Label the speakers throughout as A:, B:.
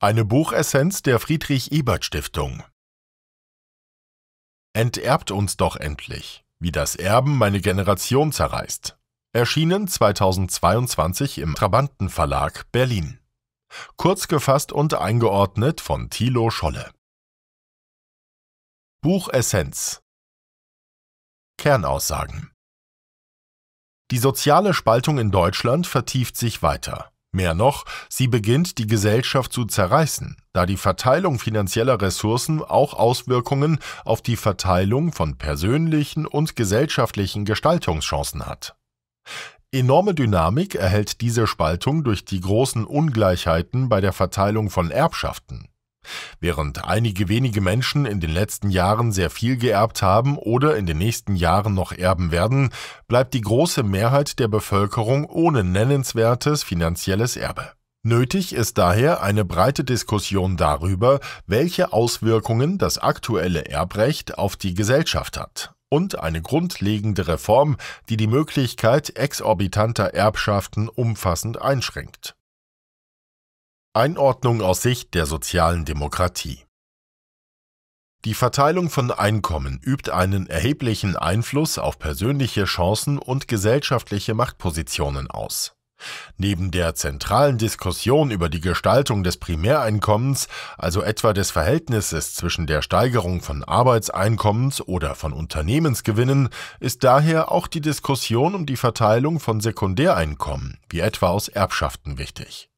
A: Eine Buchessenz der Friedrich Ebert Stiftung. Enterbt uns doch endlich, wie das Erben meine Generation zerreißt. Erschienen 2022 im Trabanten Verlag Berlin. Kurz gefasst und eingeordnet von Thilo Scholle. Buchessenz Kernaussagen die soziale Spaltung in Deutschland vertieft sich weiter. Mehr noch, sie beginnt die Gesellschaft zu zerreißen, da die Verteilung finanzieller Ressourcen auch Auswirkungen auf die Verteilung von persönlichen und gesellschaftlichen Gestaltungschancen hat. Enorme Dynamik erhält diese Spaltung durch die großen Ungleichheiten bei der Verteilung von Erbschaften. Während einige wenige Menschen in den letzten Jahren sehr viel geerbt haben oder in den nächsten Jahren noch erben werden, bleibt die große Mehrheit der Bevölkerung ohne nennenswertes finanzielles Erbe. Nötig ist daher eine breite Diskussion darüber, welche Auswirkungen das aktuelle Erbrecht auf die Gesellschaft hat und eine grundlegende Reform, die die Möglichkeit exorbitanter Erbschaften umfassend einschränkt. Einordnung aus Sicht der sozialen Demokratie Die Verteilung von Einkommen übt einen erheblichen Einfluss auf persönliche Chancen und gesellschaftliche Machtpositionen aus. Neben der zentralen Diskussion über die Gestaltung des Primäreinkommens, also etwa des Verhältnisses zwischen der Steigerung von Arbeitseinkommens oder von Unternehmensgewinnen, ist daher auch die Diskussion um die Verteilung von Sekundäreinkommen, wie etwa aus Erbschaften, wichtig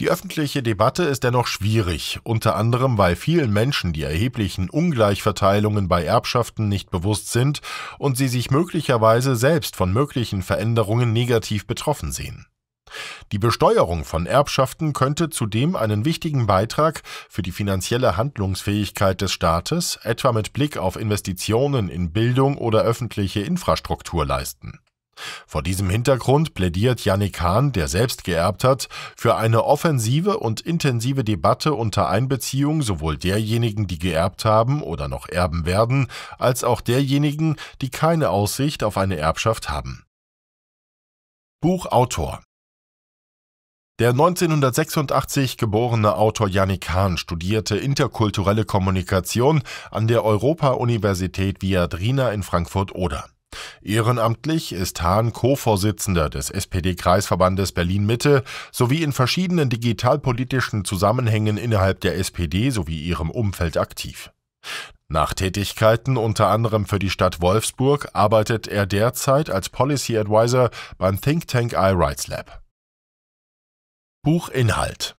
A: die öffentliche Debatte ist dennoch schwierig, unter anderem weil vielen Menschen die erheblichen Ungleichverteilungen bei Erbschaften nicht bewusst sind und sie sich möglicherweise selbst von möglichen Veränderungen negativ betroffen sehen. Die Besteuerung von Erbschaften könnte zudem einen wichtigen Beitrag für die finanzielle Handlungsfähigkeit des Staates, etwa mit Blick auf Investitionen in Bildung oder öffentliche Infrastruktur leisten. Vor diesem Hintergrund plädiert Yannick Hahn, der selbst geerbt hat, für eine offensive und intensive Debatte unter Einbeziehung sowohl derjenigen, die geerbt haben oder noch erben werden, als auch derjenigen, die keine Aussicht auf eine Erbschaft haben. Buchautor der 1986 geborene Autor Yannick Hahn studierte interkulturelle Kommunikation an der Europa-Universität Viadrina in Frankfurt-Oder. Ehrenamtlich ist Hahn Co-Vorsitzender des SPD-Kreisverbandes Berlin-Mitte sowie in verschiedenen digitalpolitischen Zusammenhängen innerhalb der SPD sowie ihrem Umfeld aktiv. Nach Tätigkeiten unter anderem für die Stadt Wolfsburg arbeitet er derzeit als Policy Advisor beim Think Tank iRights Lab. Buchinhalt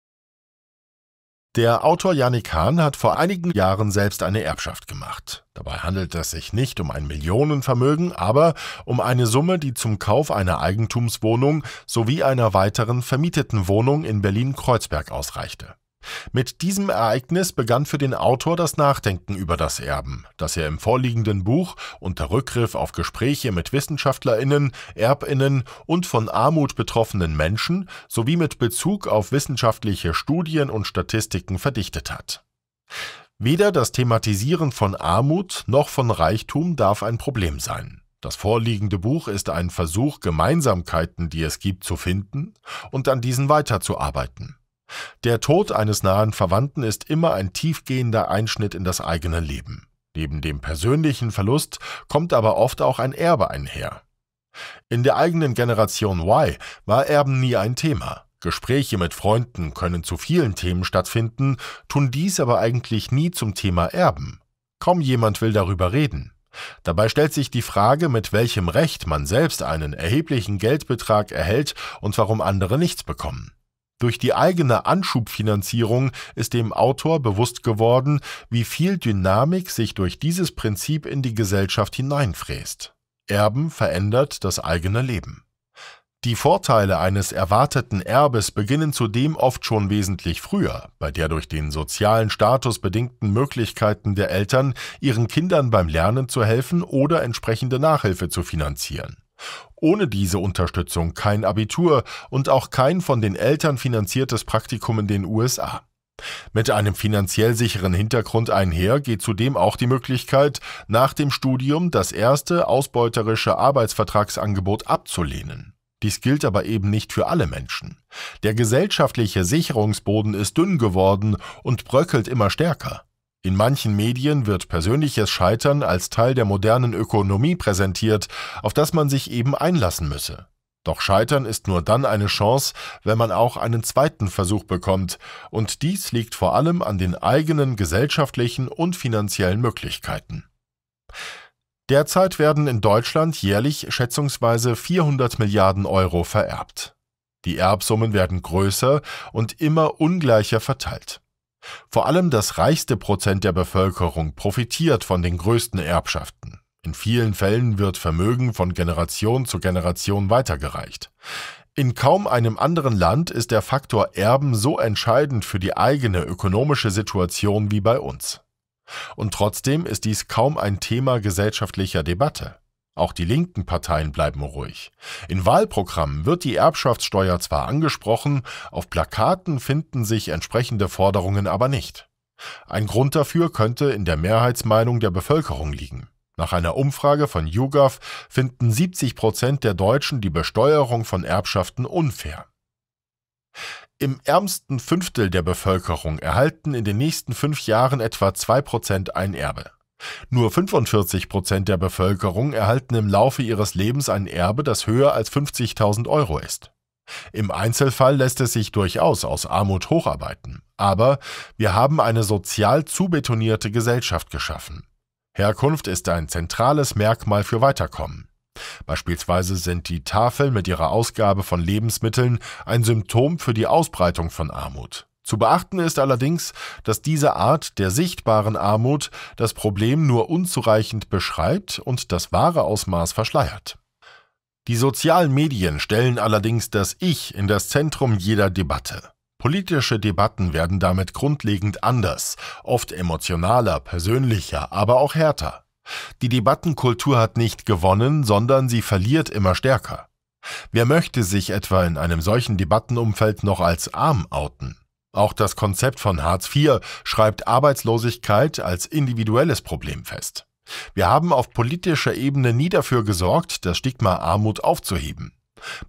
A: der Autor Yannick Hahn hat vor einigen Jahren selbst eine Erbschaft gemacht. Dabei handelt es sich nicht um ein Millionenvermögen, aber um eine Summe, die zum Kauf einer Eigentumswohnung sowie einer weiteren vermieteten Wohnung in Berlin-Kreuzberg ausreichte. Mit diesem Ereignis begann für den Autor das Nachdenken über das Erben, das er im vorliegenden Buch unter Rückgriff auf Gespräche mit Wissenschaftlerinnen, Erbinnen und von Armut betroffenen Menschen sowie mit Bezug auf wissenschaftliche Studien und Statistiken verdichtet hat. Weder das Thematisieren von Armut noch von Reichtum darf ein Problem sein. Das vorliegende Buch ist ein Versuch, Gemeinsamkeiten, die es gibt, zu finden und an diesen weiterzuarbeiten. Der Tod eines nahen Verwandten ist immer ein tiefgehender Einschnitt in das eigene Leben. Neben dem persönlichen Verlust kommt aber oft auch ein Erbe einher. In der eigenen Generation Y war Erben nie ein Thema. Gespräche mit Freunden können zu vielen Themen stattfinden, tun dies aber eigentlich nie zum Thema Erben. Kaum jemand will darüber reden. Dabei stellt sich die Frage, mit welchem Recht man selbst einen erheblichen Geldbetrag erhält und warum andere nichts bekommen. Durch die eigene Anschubfinanzierung ist dem Autor bewusst geworden, wie viel Dynamik sich durch dieses Prinzip in die Gesellschaft hineinfräst. Erben verändert das eigene Leben. Die Vorteile eines erwarteten Erbes beginnen zudem oft schon wesentlich früher, bei der durch den sozialen Status bedingten Möglichkeiten der Eltern, ihren Kindern beim Lernen zu helfen oder entsprechende Nachhilfe zu finanzieren. Ohne diese Unterstützung kein Abitur und auch kein von den Eltern finanziertes Praktikum in den USA. Mit einem finanziell sicheren Hintergrund einher geht zudem auch die Möglichkeit, nach dem Studium das erste ausbeuterische Arbeitsvertragsangebot abzulehnen. Dies gilt aber eben nicht für alle Menschen. Der gesellschaftliche Sicherungsboden ist dünn geworden und bröckelt immer stärker. In manchen Medien wird persönliches Scheitern als Teil der modernen Ökonomie präsentiert, auf das man sich eben einlassen müsse. Doch Scheitern ist nur dann eine Chance, wenn man auch einen zweiten Versuch bekommt, und dies liegt vor allem an den eigenen gesellschaftlichen und finanziellen Möglichkeiten. Derzeit werden in Deutschland jährlich schätzungsweise 400 Milliarden Euro vererbt. Die Erbsummen werden größer und immer ungleicher verteilt. Vor allem das reichste Prozent der Bevölkerung profitiert von den größten Erbschaften. In vielen Fällen wird Vermögen von Generation zu Generation weitergereicht. In kaum einem anderen Land ist der Faktor Erben so entscheidend für die eigene ökonomische Situation wie bei uns. Und trotzdem ist dies kaum ein Thema gesellschaftlicher Debatte. Auch die linken Parteien bleiben ruhig. In Wahlprogrammen wird die Erbschaftssteuer zwar angesprochen, auf Plakaten finden sich entsprechende Forderungen aber nicht. Ein Grund dafür könnte in der Mehrheitsmeinung der Bevölkerung liegen. Nach einer Umfrage von YouGov finden 70 Prozent der Deutschen die Besteuerung von Erbschaften unfair. Im ärmsten Fünftel der Bevölkerung erhalten in den nächsten fünf Jahren etwa 2% ein Erbe. Nur 45 Prozent der Bevölkerung erhalten im Laufe ihres Lebens ein Erbe, das höher als 50.000 Euro ist. Im Einzelfall lässt es sich durchaus aus Armut hocharbeiten, aber wir haben eine sozial zubetonierte Gesellschaft geschaffen. Herkunft ist ein zentrales Merkmal für Weiterkommen. Beispielsweise sind die Tafeln mit ihrer Ausgabe von Lebensmitteln ein Symptom für die Ausbreitung von Armut. Zu beachten ist allerdings, dass diese Art der sichtbaren Armut das Problem nur unzureichend beschreibt und das wahre Ausmaß verschleiert. Die sozialen Medien stellen allerdings das Ich in das Zentrum jeder Debatte. Politische Debatten werden damit grundlegend anders, oft emotionaler, persönlicher, aber auch härter. Die Debattenkultur hat nicht gewonnen, sondern sie verliert immer stärker. Wer möchte sich etwa in einem solchen Debattenumfeld noch als arm outen? Auch das Konzept von Hartz IV schreibt Arbeitslosigkeit als individuelles Problem fest. Wir haben auf politischer Ebene nie dafür gesorgt, das Stigma Armut aufzuheben.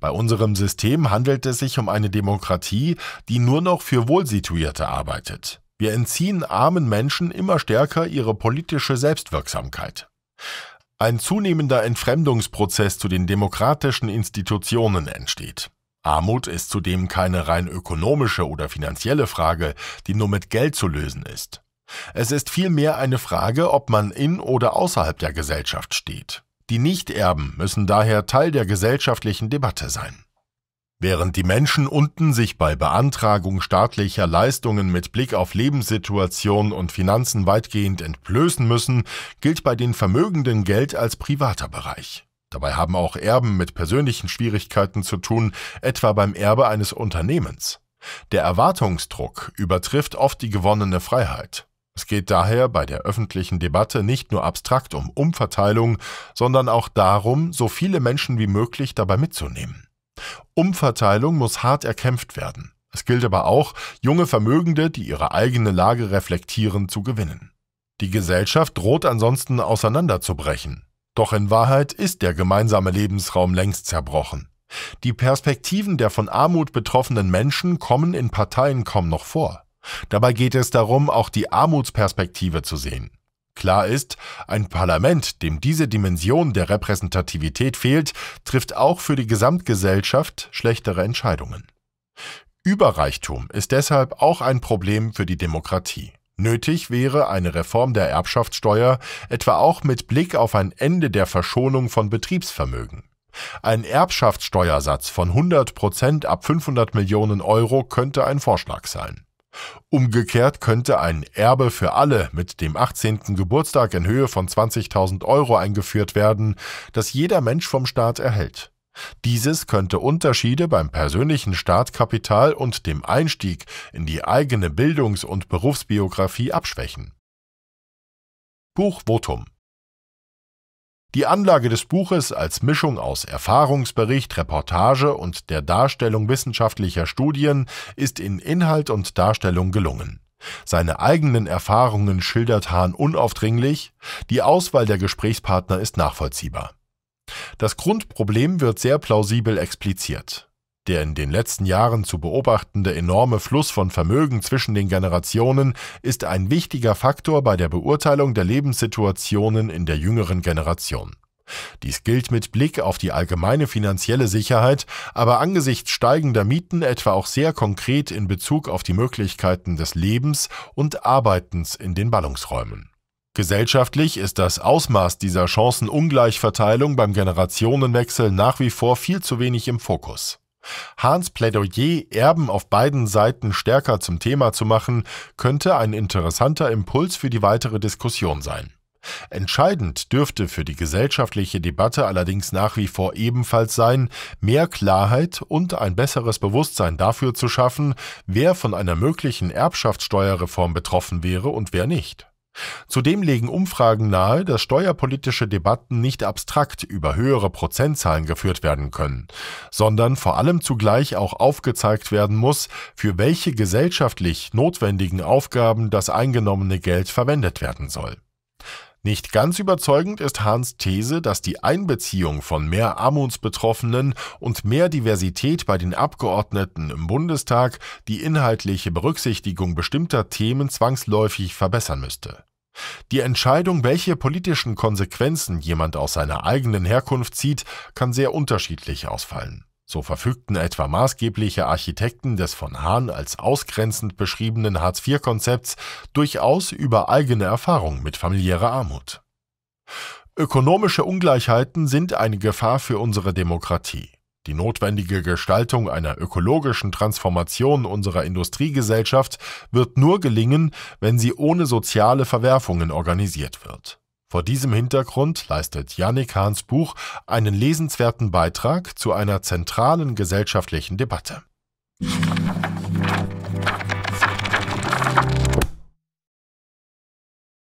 A: Bei unserem System handelt es sich um eine Demokratie, die nur noch für Wohlsituierte arbeitet. Wir entziehen armen Menschen immer stärker ihre politische Selbstwirksamkeit. Ein zunehmender Entfremdungsprozess zu den demokratischen Institutionen entsteht. Armut ist zudem keine rein ökonomische oder finanzielle Frage, die nur mit Geld zu lösen ist. Es ist vielmehr eine Frage, ob man in oder außerhalb der Gesellschaft steht. Die Nichterben müssen daher Teil der gesellschaftlichen Debatte sein. Während die Menschen unten sich bei Beantragung staatlicher Leistungen mit Blick auf Lebenssituation und Finanzen weitgehend entblößen müssen, gilt bei den Vermögenden Geld als privater Bereich. Dabei haben auch Erben mit persönlichen Schwierigkeiten zu tun, etwa beim Erbe eines Unternehmens. Der Erwartungsdruck übertrifft oft die gewonnene Freiheit. Es geht daher bei der öffentlichen Debatte nicht nur abstrakt um Umverteilung, sondern auch darum, so viele Menschen wie möglich dabei mitzunehmen. Umverteilung muss hart erkämpft werden. Es gilt aber auch, junge Vermögende, die ihre eigene Lage reflektieren, zu gewinnen. Die Gesellschaft droht ansonsten auseinanderzubrechen. Doch in Wahrheit ist der gemeinsame Lebensraum längst zerbrochen. Die Perspektiven der von Armut betroffenen Menschen kommen in Parteien kaum noch vor. Dabei geht es darum, auch die Armutsperspektive zu sehen. Klar ist, ein Parlament, dem diese Dimension der Repräsentativität fehlt, trifft auch für die Gesamtgesellschaft schlechtere Entscheidungen. Überreichtum ist deshalb auch ein Problem für die Demokratie. Nötig wäre eine Reform der Erbschaftssteuer, etwa auch mit Blick auf ein Ende der Verschonung von Betriebsvermögen. Ein Erbschaftssteuersatz von 100 Prozent ab 500 Millionen Euro könnte ein Vorschlag sein. Umgekehrt könnte ein Erbe für alle mit dem 18. Geburtstag in Höhe von 20.000 Euro eingeführt werden, das jeder Mensch vom Staat erhält. Dieses könnte Unterschiede beim persönlichen Startkapital und dem Einstieg in die eigene Bildungs- und Berufsbiografie abschwächen. Buchvotum die Anlage des Buches als Mischung aus Erfahrungsbericht, Reportage und der Darstellung wissenschaftlicher Studien ist in Inhalt und Darstellung gelungen. Seine eigenen Erfahrungen schildert Hahn unaufdringlich, die Auswahl der Gesprächspartner ist nachvollziehbar. Das Grundproblem wird sehr plausibel expliziert. Der in den letzten Jahren zu beobachtende enorme Fluss von Vermögen zwischen den Generationen ist ein wichtiger Faktor bei der Beurteilung der Lebenssituationen in der jüngeren Generation. Dies gilt mit Blick auf die allgemeine finanzielle Sicherheit, aber angesichts steigender Mieten etwa auch sehr konkret in Bezug auf die Möglichkeiten des Lebens und Arbeitens in den Ballungsräumen. Gesellschaftlich ist das Ausmaß dieser Chancenungleichverteilung beim Generationenwechsel nach wie vor viel zu wenig im Fokus. Hahns Plädoyer, Erben auf beiden Seiten stärker zum Thema zu machen, könnte ein interessanter Impuls für die weitere Diskussion sein. Entscheidend dürfte für die gesellschaftliche Debatte allerdings nach wie vor ebenfalls sein, mehr Klarheit und ein besseres Bewusstsein dafür zu schaffen, wer von einer möglichen Erbschaftssteuerreform betroffen wäre und wer nicht. Zudem legen Umfragen nahe, dass steuerpolitische Debatten nicht abstrakt über höhere Prozentzahlen geführt werden können, sondern vor allem zugleich auch aufgezeigt werden muss, für welche gesellschaftlich notwendigen Aufgaben das eingenommene Geld verwendet werden soll nicht ganz überzeugend ist Hahns These, dass die Einbeziehung von mehr Armutsbetroffenen und mehr Diversität bei den Abgeordneten im Bundestag die inhaltliche Berücksichtigung bestimmter Themen zwangsläufig verbessern müsste. Die Entscheidung, welche politischen Konsequenzen jemand aus seiner eigenen Herkunft zieht, kann sehr unterschiedlich ausfallen. So verfügten etwa maßgebliche Architekten des von Hahn als ausgrenzend beschriebenen Hartz-IV-Konzepts durchaus über eigene Erfahrung mit familiärer Armut. Ökonomische Ungleichheiten sind eine Gefahr für unsere Demokratie. Die notwendige Gestaltung einer ökologischen Transformation unserer Industriegesellschaft wird nur gelingen, wenn sie ohne soziale Verwerfungen organisiert wird. Vor diesem Hintergrund leistet Yannick Hahns Buch einen lesenswerten Beitrag zu einer zentralen gesellschaftlichen Debatte.